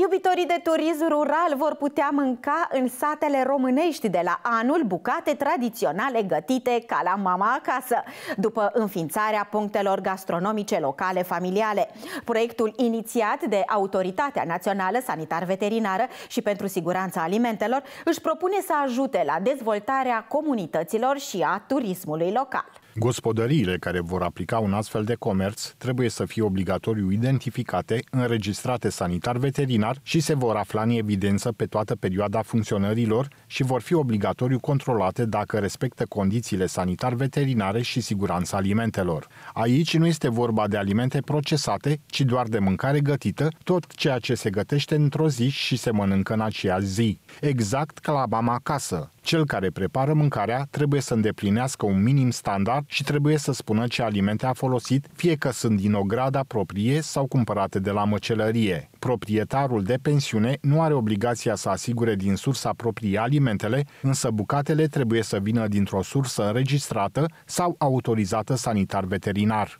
Iubitorii de turism rural vor putea mânca în satele românești de la anul bucate tradiționale gătite ca la mama acasă, după înființarea punctelor gastronomice locale familiale. Proiectul inițiat de Autoritatea Națională Sanitar-Veterinară și pentru Siguranța Alimentelor își propune să ajute la dezvoltarea comunităților și a turismului local. Gospodăriile care vor aplica un astfel de comerț trebuie să fie obligatoriu identificate, înregistrate sanitar-veterinar și se vor afla în evidență pe toată perioada funcționărilor și vor fi obligatoriu controlate dacă respectă condițiile sanitar-veterinare și siguranța alimentelor. Aici nu este vorba de alimente procesate, ci doar de mâncare gătită, tot ceea ce se gătește într-o zi și se mănâncă în aceea zi. Exact ca la mama acasă. Cel care prepară mâncarea trebuie să îndeplinească un minim standard și trebuie să spună ce alimente a folosit, fie că sunt din ograda proprie sau cumpărate de la măcelărie. Proprietarul de pensiune nu are obligația să asigure din sursa proprie alimentele, însă bucatele trebuie să vină dintr-o sursă înregistrată sau autorizată sanitar-veterinar.